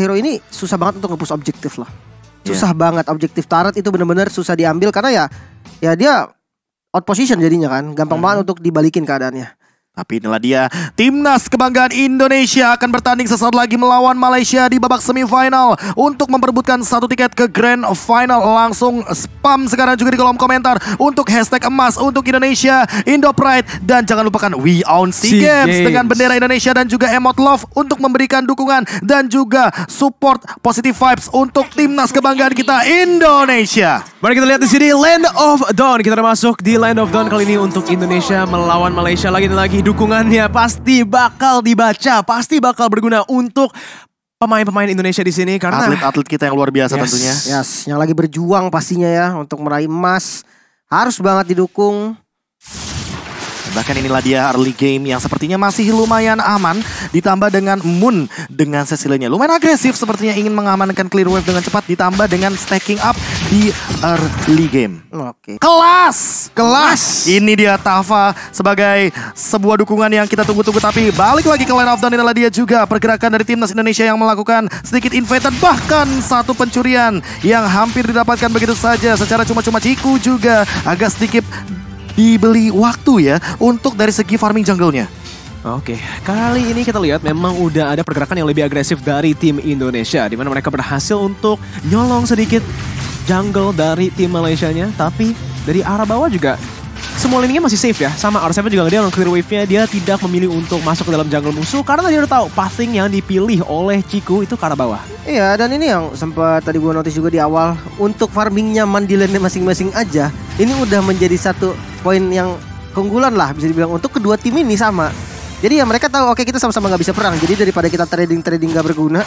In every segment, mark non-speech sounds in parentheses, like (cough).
hero ini susah banget untuk ngepush objektif lah. Iya. Susah yeah. banget objektif Tarot itu bener-bener susah diambil karena ya ya dia out position jadinya kan. Gampang hmm. banget untuk dibalikin keadaannya. Tapi inilah dia, timnas kebanggaan Indonesia akan bertanding sesaat lagi melawan Malaysia di babak semifinal untuk memperebutkan satu tiket ke grand final. Langsung spam sekarang juga di kolom komentar untuk hashtag emas untuk Indonesia, Indo Pride, dan jangan lupakan We Own SEA Games, Games dengan bendera Indonesia dan juga emot love untuk memberikan dukungan dan juga support positive vibes untuk timnas kebanggaan kita Indonesia. Mari kita lihat di sini Land of Dawn. Kita masuk di Land of Dawn kali ini untuk Indonesia melawan Malaysia lagi dan lagi dukungannya pasti bakal dibaca, pasti bakal berguna untuk pemain-pemain Indonesia di sini karena atlet-atlet kita yang luar biasa yes. tentunya. Yes, yang lagi berjuang pastinya ya untuk meraih emas harus banget didukung. Bahkan inilah dia early game yang sepertinya masih lumayan aman. Ditambah dengan Moon dengan Cecilia-nya. Lumayan agresif sepertinya ingin mengamankan clear wave dengan cepat. Ditambah dengan stacking up di early game. Oke. Okay. Kelas! Kelas! Ini dia Tava sebagai sebuah dukungan yang kita tunggu-tunggu. Tapi balik lagi ke line of down inilah dia juga. Pergerakan dari timnas Indonesia yang melakukan sedikit invader. Bahkan satu pencurian yang hampir didapatkan begitu saja. Secara cuma-cuma Ciku juga agak sedikit dibeli waktu ya untuk dari segi farming jungle-nya. Oke, kali ini kita lihat memang udah ada pergerakan yang lebih agresif dari tim Indonesia di mana mereka berhasil untuk nyolong sedikit jungle dari tim Malaysia nya. tapi dari arah bawah juga semua lininya masih safe ya. Sama R7 juga dia clear wave-nya dia tidak memilih untuk masuk ke dalam jungle musuh karena dia udah tahu passing yang dipilih oleh Ciku itu ke arah bawah. Iya, dan ini yang sempat tadi gue notice juga di awal untuk farmingnya lane masing-masing aja. Ini udah menjadi satu poin yang keunggulan lah bisa dibilang untuk kedua tim ini sama. Jadi ya mereka tahu oke okay, kita sama-sama nggak bisa perang. Jadi daripada kita trading-trading nggak berguna,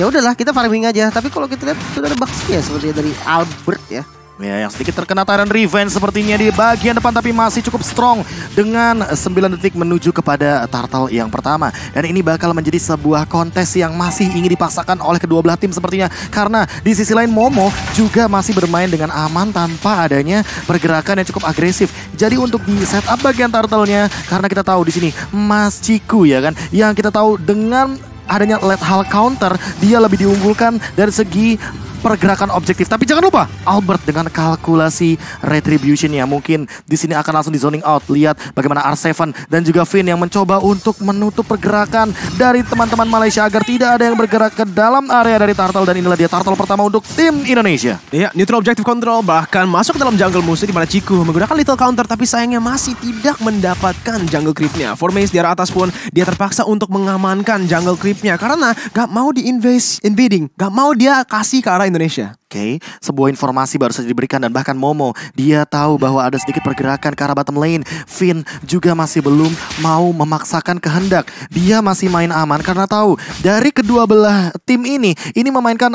ya udahlah kita farming aja. Tapi kalau kita lihat sudah ada ya seperti dari Albert ya. Ya, yang sedikit terkena Tyrant Revenge sepertinya di bagian depan tapi masih cukup strong dengan 9 detik menuju kepada Tartal yang pertama. Dan ini bakal menjadi sebuah kontes yang masih ingin dipaksakan oleh kedua belah tim sepertinya karena di sisi lain Momo juga masih bermain dengan aman tanpa adanya pergerakan yang cukup agresif. Jadi untuk di setup bagian Tartalnya karena kita tahu di sini Mas Ciku ya kan yang kita tahu dengan adanya let hal counter dia lebih diunggulkan dari segi pergerakan objektif. Tapi jangan lupa Albert dengan kalkulasi retribution ya mungkin di sini akan langsung di zoning out. Lihat bagaimana R7 dan juga Finn yang mencoba untuk menutup pergerakan dari teman-teman Malaysia agar tidak ada yang bergerak ke dalam area dari Turtle dan inilah dia Turtle pertama untuk tim Indonesia. Iya, neutral objective control bahkan masuk ke dalam jungle musuh di mana Ciku menggunakan little counter tapi sayangnya masih tidak mendapatkan jungle creepnya. Formace di arah atas pun dia terpaksa untuk mengamankan jungle creepnya karena gak mau di invade invading, gak mau dia kasih ke arah Indonesia. Oke, okay? sebuah informasi baru saja diberikan dan bahkan Momo dia tahu bahwa ada sedikit pergerakan ke arah bottom lane. Finn juga masih belum mau memaksakan kehendak. Dia masih main aman karena tahu dari kedua belah tim ini ini memainkan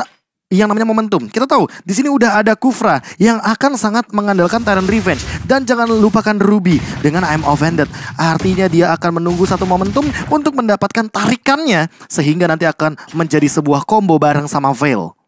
yang namanya momentum. Kita tahu di sini udah ada Kufra yang akan sangat mengandalkan Tyrant Revenge dan jangan lupakan Ruby dengan I'm Offended. Artinya dia akan menunggu satu momentum untuk mendapatkan tarikannya sehingga nanti akan menjadi sebuah combo bareng sama Veil.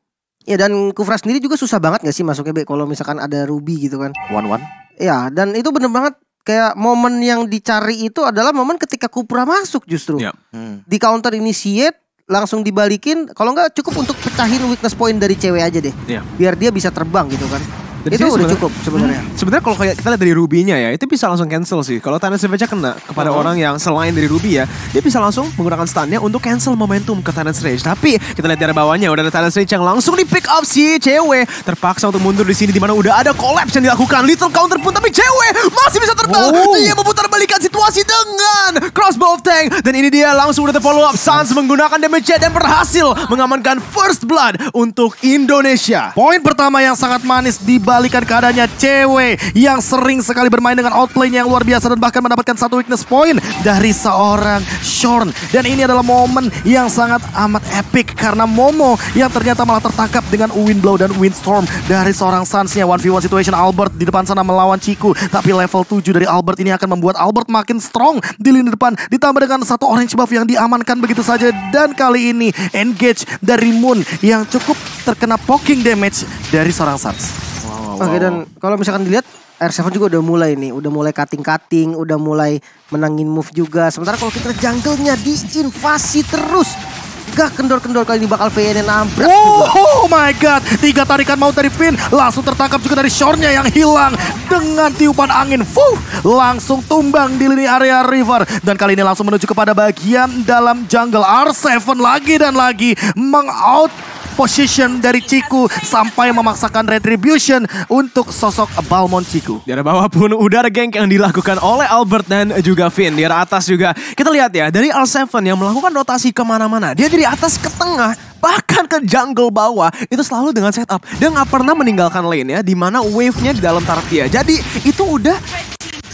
Ya dan Kufra sendiri juga susah banget gak sih masuknya Be kalau misalkan ada Ruby gitu kan. One one. Ya dan itu bener banget kayak momen yang dicari itu adalah momen ketika Kufra masuk justru. Ya. Hmm. Di counter initiate langsung dibalikin kalau nggak cukup untuk pecahin weakness point dari cewek aja deh. yeah. Biar dia bisa terbang gitu kan. Dari itu udah cukup sebenarnya. Hmm, sebenarnya kalau kayak kita lihat dari rubinya ya, itu bisa langsung cancel sih. Kalau Tanner Savage kena kepada oh. orang yang selain dari ruby ya, dia bisa langsung menggunakan stunnya untuk cancel momentum ke Tanner Savage. Tapi kita lihat dari bawahnya udah ada Tanner Savage yang langsung di pick up si cewek terpaksa untuk mundur di sini di mana udah ada collapse yang dilakukan. Little counter pun tapi cewek masih bisa terbang. Wow. Dia memutar balikan situasi dengan crossbow of tank dan ini dia langsung udah follow up Sans menggunakan damage dan berhasil mengamankan first blood untuk Indonesia. Poin pertama yang sangat manis di membalikan keadaannya cewek yang sering sekali bermain dengan outplay yang luar biasa dan bahkan mendapatkan satu weakness point dari seorang Shorn. Dan ini adalah momen yang sangat amat epic karena Momo yang ternyata malah tertangkap dengan wind Blow dan Windstorm dari seorang Sansnya 1v1 situation Albert di depan sana melawan Ciku tapi level 7 dari Albert ini akan membuat Albert makin strong di lini depan ditambah dengan satu orange buff yang diamankan begitu saja dan kali ini engage dari Moon yang cukup terkena poking damage dari seorang Sans. Oke okay, dan kalau misalkan dilihat R7 juga udah mulai nih, udah mulai cutting-cutting, udah mulai menangin move juga. Sementara kalau kita jungle-nya diinvasi terus. Gak kendor-kendor kali ini bakal VN yang nabrak oh, oh my god, tiga tarikan mau dari Pin langsung tertangkap juga dari Shornya yang hilang dengan tiupan angin. Fuh, langsung tumbang di lini area river dan kali ini langsung menuju kepada bagian dalam jungle R7 lagi dan lagi mengout position dari Ciku sampai memaksakan retribution untuk sosok Balmond Ciku. Di arah bawah pun udara geng yang dilakukan oleh Albert dan juga Finn. Di arah atas juga kita lihat ya dari R7 yang melakukan rotasi kemana-mana. Dia dari atas ke tengah bahkan ke jungle bawah itu selalu dengan setup dia nggak pernah meninggalkan lane ya di mana wave-nya di dalam tarap dia jadi itu udah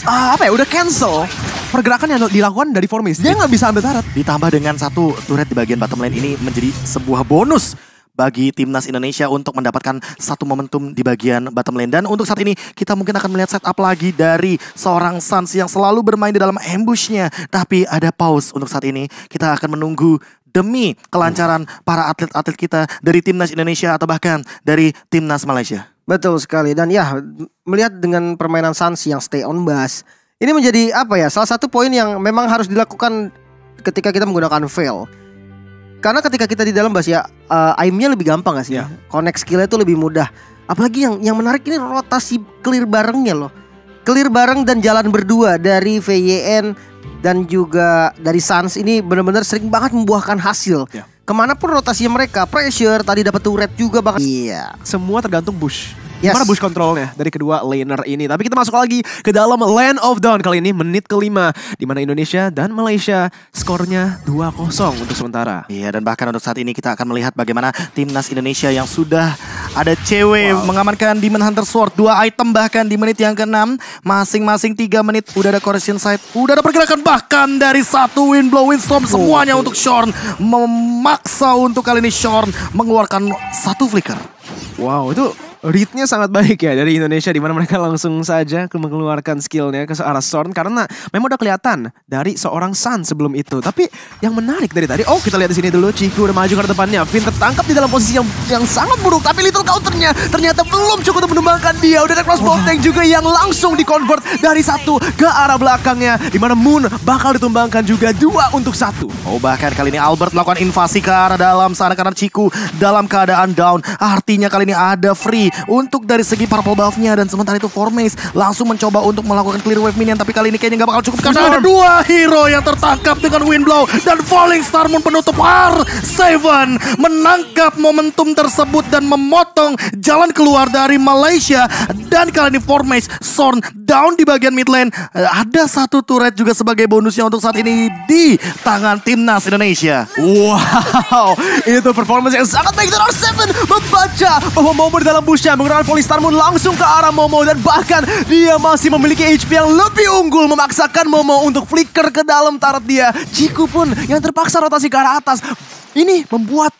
uh, apa ya udah cancel pergerakan yang dilakukan dari Formis. Dia nggak bisa ambil tarot Ditambah dengan satu turret di bagian bottom lane ini menjadi sebuah bonus bagi timnas Indonesia untuk mendapatkan satu momentum di bagian bottom lane. Dan untuk saat ini kita mungkin akan melihat setup lagi dari seorang Sans yang selalu bermain di dalam ambushnya. Tapi ada pause untuk saat ini. Kita akan menunggu demi kelancaran para atlet-atlet kita dari timnas Indonesia atau bahkan dari timnas Malaysia. Betul sekali dan ya melihat dengan permainan Sans yang stay on bus ini menjadi apa ya salah satu poin yang memang harus dilakukan ketika kita menggunakan fail karena ketika kita di dalam bahas ya uh, aimnya lebih gampang gak sih? Yeah. Connect skillnya itu lebih mudah. Apalagi yang yang menarik ini rotasi clear barengnya loh. Clear bareng dan jalan berdua dari VYN dan juga dari Suns ini benar-benar sering banget membuahkan hasil. Yeah. Kemanapun rotasinya mereka, pressure tadi dapat turret juga banget. Iya. Yeah. Semua tergantung Bush. Yes. Mana bush controlnya dari kedua laner ini. Tapi kita masuk lagi ke dalam Land of Dawn kali ini menit kelima. Di mana Indonesia dan Malaysia skornya 2-0 untuk sementara. Iya dan bahkan untuk saat ini kita akan melihat bagaimana timnas Indonesia yang sudah ada cewek wow. mengamankan Demon Hunter Sword. Dua item bahkan di menit yang ke-6. Masing-masing 3 menit udah ada correction side. Udah ada pergerakan bahkan dari satu Windblow storm oh, semuanya oh. untuk Shorn. Memaksa untuk kali ini Shorn mengeluarkan satu flicker. Wow itu readnya sangat baik ya dari Indonesia di mana mereka langsung saja mengeluarkan skillnya ke arah Sorn karena memang udah kelihatan dari seorang Sun sebelum itu. Tapi yang menarik dari tadi, oh kita lihat di sini dulu Ciku udah maju ke depannya. Vin tertangkap di dalam posisi yang yang sangat buruk tapi little counternya ternyata belum cukup untuk menumbangkan dia. Udah ada crossbow tank juga yang langsung dikonvert dari satu ke arah belakangnya di mana Moon bakal ditumbangkan juga dua untuk satu. Oh bahkan kali ini Albert melakukan invasi ke arah dalam sana karena Ciku dalam keadaan down. Artinya kali ini ada free untuk dari segi purple buffnya dan sementara itu Formace langsung mencoba untuk melakukan clear wave minion tapi kali ini kayaknya nggak bakal cukup karena ada dua hero yang tertangkap dengan windblow dan falling star moon penutup R7 menangkap momentum tersebut dan memotong jalan keluar dari Malaysia dan kali ini Formace Sorn down di bagian mid lane ada satu turret juga sebagai bonusnya untuk saat ini di tangan timnas Indonesia. Wow, (laughs) itu performance yang sangat baik dari R7 membaca bahwa momen dalam bus pushnya menggunakan Polistar Moon langsung ke arah Momo dan bahkan dia masih memiliki HP yang lebih unggul memaksakan Momo untuk flicker ke dalam turret dia. Jiku pun yang terpaksa rotasi ke arah atas. Ini membuat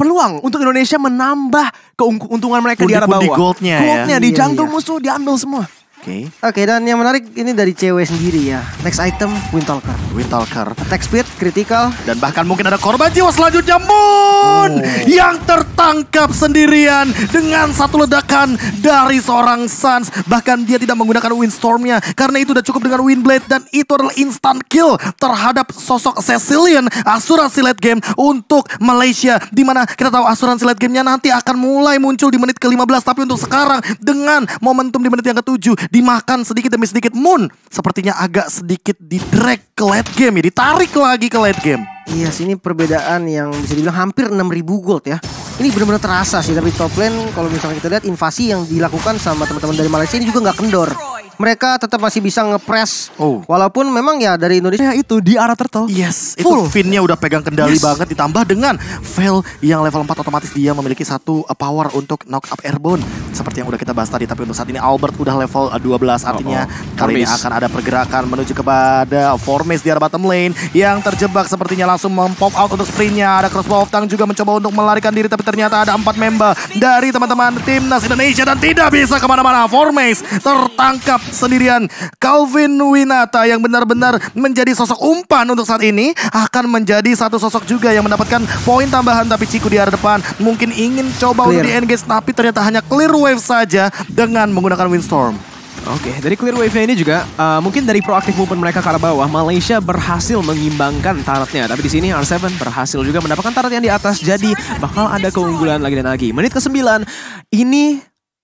peluang untuk Indonesia menambah keuntungan mereka Udah di arah bawah. Di goldnya, goldnya ya? di jungle iya, iya. musuh diambil semua. Oke. Okay. Oke, okay, dan yang menarik ini dari cewek sendiri ya. Next item Wintalker. Wintalker. Attack speed critical dan bahkan mungkin ada korban jiwa selanjutnya Moon oh. yang tertangkap sendirian dengan satu ledakan dari seorang Sans. Bahkan dia tidak menggunakan windstormnya karena itu sudah cukup dengan Windblade dan itu adalah instant kill terhadap sosok Cecilian asuransi late game untuk Malaysia Dimana kita tahu asuransi Game nya nanti akan mulai muncul di menit ke-15 tapi untuk sekarang dengan momentum di menit yang ke-7 dimakan sedikit demi sedikit Moon sepertinya agak sedikit di drag ke late game ya, ditarik lagi ke late game. Iya, yes, sini perbedaan yang bisa dibilang hampir 6000 gold ya. Ini benar-benar terasa sih tapi top lane kalau misalnya kita lihat invasi yang dilakukan sama teman-teman dari Malaysia ini juga nggak kendor mereka tetap masih bisa ngepres. Oh. Walaupun memang ya dari Indonesia ya, itu di arah turtle. Yes, Full. itu finnya udah pegang kendali yes. banget ditambah dengan fail yang level 4 otomatis dia memiliki satu uh, power untuk knock up airborne seperti yang udah kita bahas tadi tapi untuk saat ini Albert udah level 12 uh, artinya oh, oh. kali ini akan ada pergerakan menuju kepada Formis di arah bottom lane yang terjebak sepertinya langsung mempop out untuk sprintnya ada crossbow of tank juga mencoba untuk melarikan diri tapi ternyata ada empat member dari teman-teman timnas Indonesia dan tidak bisa kemana-mana Formis tertangkap sendirian. Calvin Winata yang benar-benar menjadi sosok umpan untuk saat ini akan menjadi satu sosok juga yang mendapatkan poin tambahan tapi Ciku di arah depan mungkin ingin coba clear. untuk di-engage tapi ternyata hanya clear wave saja dengan menggunakan Windstorm. Oke, okay, dari clear wave-nya ini juga uh, mungkin dari proaktif movement mereka ke arah bawah, Malaysia berhasil mengimbangkan taratnya Tapi di sini R7 berhasil juga mendapatkan tarat yang di atas, jadi bakal ada keunggulan lagi dan lagi. Menit ke-9, ini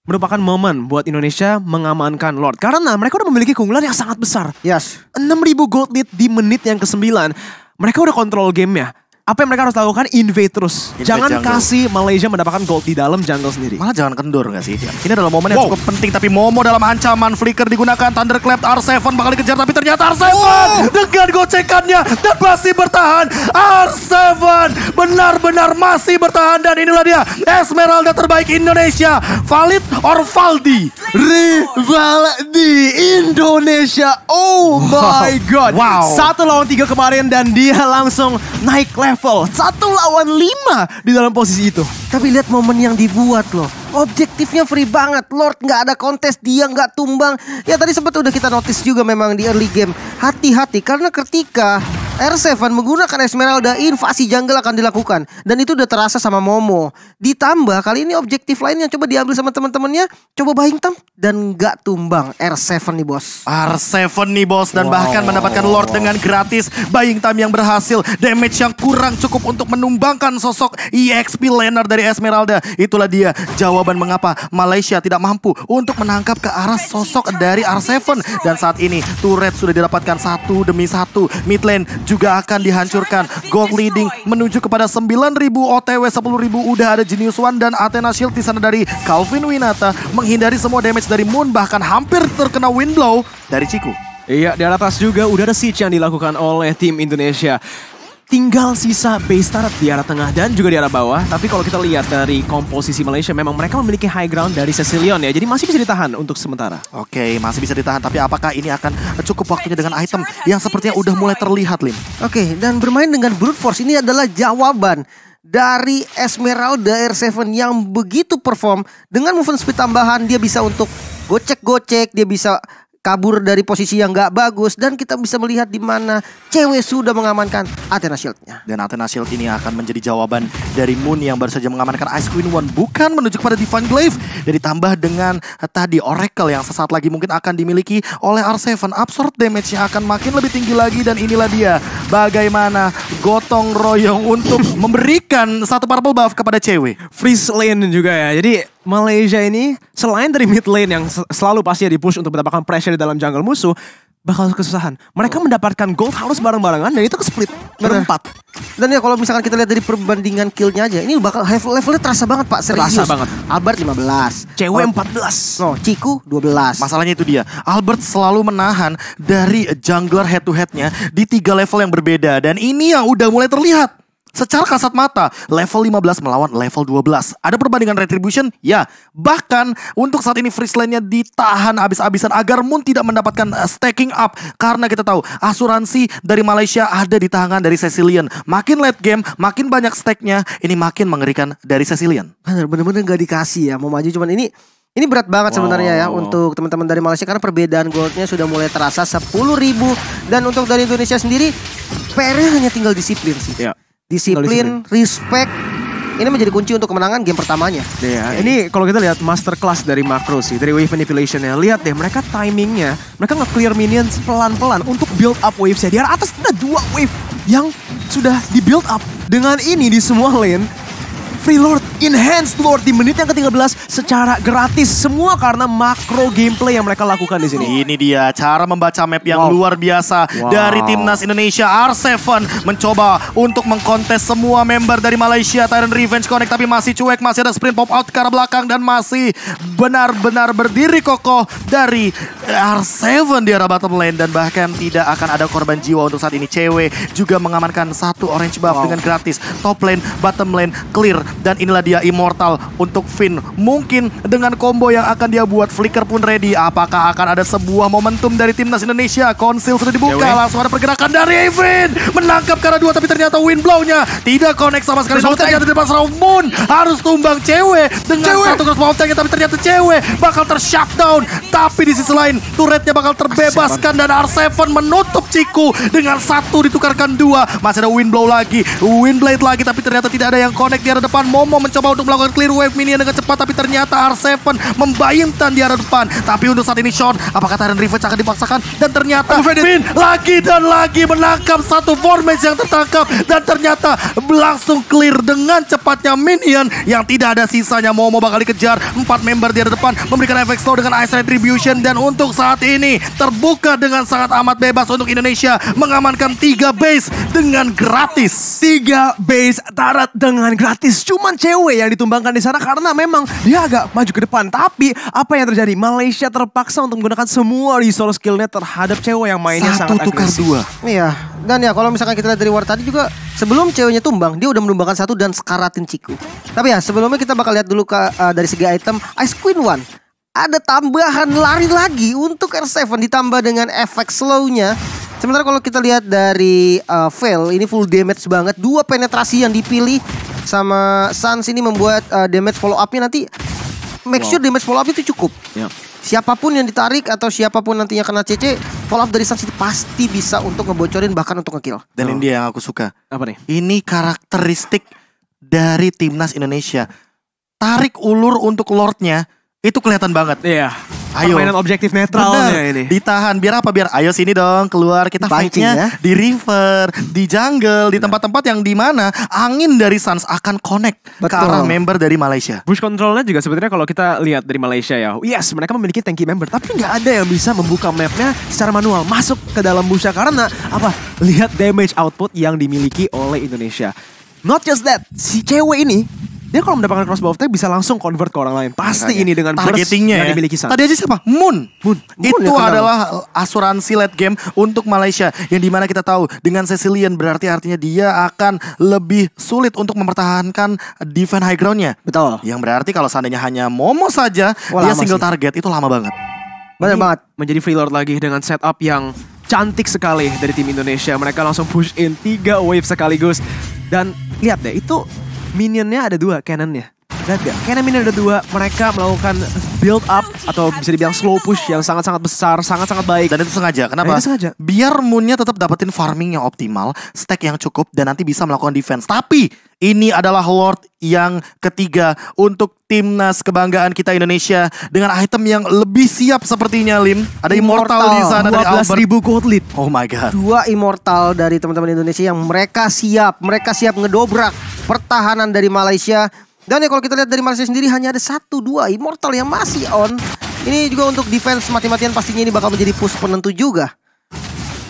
merupakan momen buat Indonesia mengamankan Lord karena mereka udah memiliki keunggulan yang sangat besar. Yes. 6000 gold lead di menit yang ke-9. Mereka udah kontrol gamenya. Apa yang mereka harus lakukan? Invade terus. Invade jangan jungle. kasih Malaysia mendapatkan gold di dalam jungle sendiri. Malah jangan kendur gak sih? Ini adalah momen yang cukup penting. Tapi Momo dalam ancaman. Flicker digunakan. Thunderclap R7 bakal dikejar. Tapi ternyata R7 oh. dengan gocekannya. Dan masih bertahan. R7 benar-benar masih bertahan. Dan inilah dia Esmeralda terbaik Indonesia. Valid Orvaldi Rivaldi Indonesia Oh my god wow. Satu lawan tiga kemarin dan dia langsung naik level Satu lawan lima di dalam posisi itu Tapi lihat momen yang dibuat loh objektifnya free banget. Lord gak ada kontes, dia gak tumbang. Ya tadi sempat udah kita notice juga memang di early game. Hati-hati karena ketika R7 menggunakan Esmeralda, invasi jungle akan dilakukan. Dan itu udah terasa sama Momo. Ditambah kali ini objektif lain yang coba diambil sama teman-temannya, coba buying tam dan nggak tumbang R7 nih bos. R7 nih bos dan wow. bahkan mendapatkan Lord dengan gratis. Buying tam yang berhasil, damage yang kurang cukup untuk menumbangkan sosok EXP laner dari Esmeralda. Itulah dia jawaban mengapa Malaysia tidak mampu untuk menangkap ke arah sosok dari R7 dan saat ini turret sudah didapatkan satu demi satu mid lane juga akan dihancurkan. Gold leading menuju kepada 9.000 OTW 10.000 udah ada Genius One dan Athena Shield di sana dari Calvin Winata menghindari semua damage dari Moon bahkan hampir terkena wind blow dari Ciku. Iya, di atas juga udah ada siege yang dilakukan oleh tim Indonesia. Tinggal sisa base turret di arah tengah dan juga di arah bawah. Tapi kalau kita lihat dari komposisi Malaysia, memang mereka memiliki high ground dari Cecilion ya. Jadi masih bisa ditahan untuk sementara. Oke, okay, masih bisa ditahan. Tapi apakah ini akan cukup waktunya dengan item yang sepertinya udah mulai terlihat, Lim? Oke, okay, dan bermain dengan brute force ini adalah jawaban dari Esmeralda R7 yang begitu perform. Dengan movement speed tambahan, dia bisa untuk gocek-gocek, dia bisa kabur dari posisi yang gak bagus dan kita bisa melihat di mana cewek sudah mengamankan Athena Shield-nya. Dan Athena Shield ini akan menjadi jawaban dari Moon yang baru saja mengamankan Ice Queen One bukan menuju kepada Divine Glaive dan ditambah dengan eh, tadi Oracle yang sesaat lagi mungkin akan dimiliki oleh R7. Absorb damage-nya akan makin lebih tinggi lagi dan inilah dia bagaimana gotong royong untuk (laughs) memberikan satu purple buff kepada cewek. Freeze lane juga ya. Jadi Malaysia ini selain dari mid lane yang selalu pasti di push untuk mendapatkan pressure di dalam jungle musuh, bakal kesusahan. Mereka oh. mendapatkan gold harus bareng-barengan dan itu ke split iya. berempat. Dan ya kalau misalkan kita lihat dari perbandingan killnya aja, ini bakal level levelnya terasa banget Pak, serius. Terasa banget. Albert 15, cewek 14. No, Ciku 12. Masalahnya itu dia. Albert selalu menahan dari jungler head to headnya di tiga level yang berbeda dan ini yang udah mulai terlihat secara kasat mata level 15 melawan level 12. Ada perbandingan retribution? Ya, bahkan untuk saat ini Frieslandnya ditahan habis-habisan agar Moon tidak mendapatkan eh, stacking up karena kita tahu asuransi dari Malaysia ada di tangan dari Cecilian. Makin late game, makin banyak stacknya, ini makin mengerikan dari Cecilian. Bener-bener gak dikasih ya mau maju cuman ini ini berat banget wow. sebenarnya ya untuk teman-teman dari Malaysia karena perbedaan goldnya sudah mulai terasa 10.000 dan untuk dari Indonesia sendiri PR hanya tinggal disiplin sih. Yeah disiplin, respect ini menjadi kunci untuk kemenangan game pertamanya. Iya, yeah. ini kalau kita lihat masterclass dari Makro sih, dari wave manipulationnya. Lihat deh, mereka timingnya, mereka nge-clear minions pelan-pelan untuk build up wave-nya. Di atas ada dua wave yang sudah di build up. Dengan ini di semua lane, free Lord, enhanced Lord di menit yang ke-13 secara gratis. Semua karena makro gameplay yang mereka lakukan di sini. Ini dia cara membaca map yang wow. luar biasa wow. dari timnas Indonesia R7 mencoba untuk mengkontes semua member dari Malaysia Tyrant Revenge Connect tapi masih cuek, masih ada sprint pop out ke arah belakang dan masih benar-benar berdiri kokoh dari R7 di arah bottom lane dan bahkan tidak akan ada korban jiwa untuk saat ini. Cewek juga mengamankan satu orange buff wow. dengan gratis. Top lane, bottom lane, clear dan inilah dia Immortal untuk Finn. Mungkin dengan combo yang akan dia buat Flicker pun ready. Apakah akan ada sebuah momentum dari timnas Indonesia? Konsil sudah dibuka. Yeah, ya, langsung ada pergerakan dari Finn. Menangkap karena dua tapi ternyata windblownnya blow tidak connect sama sekali. sama ternyata di depan Shroud Moon harus tumbang cewek. Dengan cewek. satu cross bolteng tapi ternyata cewek bakal ter-shutdown. Tapi di sisi lain turretnya bakal terbebaskan dan R7 menutup Ciku dengan satu ditukarkan dua. Masih ada wind blow lagi. windblade blade lagi tapi ternyata tidak ada yang connect di arah depan. Momo mencoba untuk melakukan clear wave minion dengan cepat tapi ternyata R7 membayangkan di arah depan. Tapi untuk saat ini Sean, apakah Tyrant Revenge akan dipaksakan? Dan ternyata Finn lagi dan lagi menangkap satu formasi yang tertangkap dan ternyata langsung clear dengan cepatnya minion yang tidak ada sisanya. Momo bakal dikejar empat member di arah depan memberikan efek slow dengan Ice Retribution dan untuk saat ini terbuka dengan sangat amat bebas untuk Indonesia mengamankan tiga base dengan gratis. Tiga base tarat dengan gratis cuman cewek yang ditumbangkan di sana karena memang dia agak maju ke depan. Tapi apa yang terjadi? Malaysia terpaksa untuk menggunakan semua resource skillnya terhadap cewek yang mainnya Satu sangat tukar agresif. dua. Iya. Dan ya kalau misalkan kita lihat dari war tadi juga sebelum ceweknya tumbang dia udah menumbangkan satu dan sekaratin Ciku. Tapi ya sebelumnya kita bakal lihat dulu ke, uh, dari segi item Ice Queen One ada tambahan lari lagi untuk R7 ditambah dengan efek slow-nya. Sementara kalau kita lihat dari uh, Fail ini full damage banget. Dua penetrasi yang dipilih sama Suns ini membuat uh, damage follow up-nya nanti make sure damage follow up itu cukup. Yeah. Siapapun yang ditarik atau siapapun nantinya kena CC, follow up dari Suns itu pasti bisa untuk ngebocorin bahkan untuk ngekill. Dan oh. ini dia yang aku suka. Apa nih? Ini karakteristik dari timnas Indonesia. Tarik ulur untuk lordnya itu kelihatan banget. Iya. Ayo. Permainan objektif netral Bener. ini. Ditahan. Biar apa? Biar ayo sini dong keluar. Kita fightnya ya? di river, di jungle, di tempat-tempat yang dimana angin dari Suns akan connect Betul. ke arah member dari Malaysia. Bush controlnya juga sebenarnya kalau kita lihat dari Malaysia ya. Oh, yes, mereka memiliki tanky member. Tapi nggak ada yang bisa membuka mapnya secara manual. Masuk ke dalam Busha karena apa? Lihat damage output yang dimiliki oleh Indonesia. Not just that, si cewek ini dia kalau mendapatkan crossbow of bisa langsung convert ke orang lain. Pasti Makanya. ini dengan targetingnya yang ya. dimiliki sana. Tadi aja siapa? Moon. Moon. itu ya, adalah asuransi late game untuk Malaysia yang dimana kita tahu dengan Cecilian berarti artinya dia akan lebih sulit untuk mempertahankan defense high groundnya. Betul. Yang berarti kalau seandainya hanya Momo saja Wah, dia single sih. target itu lama banget. Benar banget. Menjadi free lord lagi dengan setup yang cantik sekali dari tim Indonesia. Mereka langsung push in tiga wave sekaligus dan lihat deh itu minionnya ada dua cannonnya. Lihat gak? Cannon minion ada dua, mereka melakukan build up atau bisa dibilang slow push yang sangat-sangat besar, sangat-sangat baik. Dan itu sengaja, kenapa? Dan itu sengaja. Biar Moonnya tetap dapetin farming yang optimal, stack yang cukup, dan nanti bisa melakukan defense. Tapi ini adalah Lord yang ketiga untuk timnas kebanggaan kita Indonesia dengan item yang lebih siap sepertinya Lim. Ada immortal, immortal di sana dari Albert. ribu gold lead. Oh my god. Dua immortal dari teman-teman Indonesia yang mereka siap, mereka siap ngedobrak pertahanan dari Malaysia. Dan ya kalau kita lihat dari Malaysia sendiri hanya ada satu dua Immortal yang masih on. Ini juga untuk defense mati-matian pastinya ini bakal menjadi push penentu juga.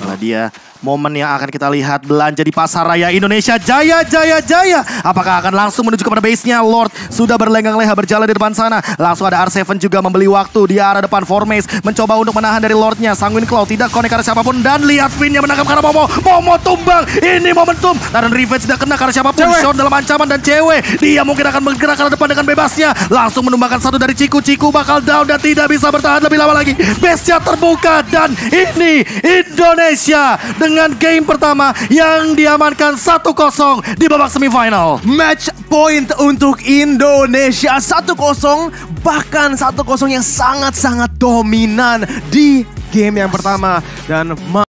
Nah, dia momen yang akan kita lihat belanja di pasar raya Indonesia jaya jaya jaya apakah akan langsung menuju kepada base-nya Lord sudah berlenggang leha berjalan di depan sana langsung ada R7 juga membeli waktu di arah depan Formes mencoba untuk menahan dari Lordnya Sangwin Claw tidak konek karena siapapun dan lihat yang menangkap karena Momo Momo tumbang ini momentum dan Revenge tidak kena karena siapapun cewek. Sean dalam ancaman dan cewek dia mungkin akan bergerak ke depan dengan bebasnya langsung menumbangkan satu dari Ciku Ciku bakal down dan tidak bisa bertahan lebih lama lagi base-nya terbuka dan ini Indonesia dengan game pertama yang diamankan 1-0 di babak semifinal. Match point untuk Indonesia 1-0 bahkan 1-0 yang sangat-sangat dominan di game yang pertama dan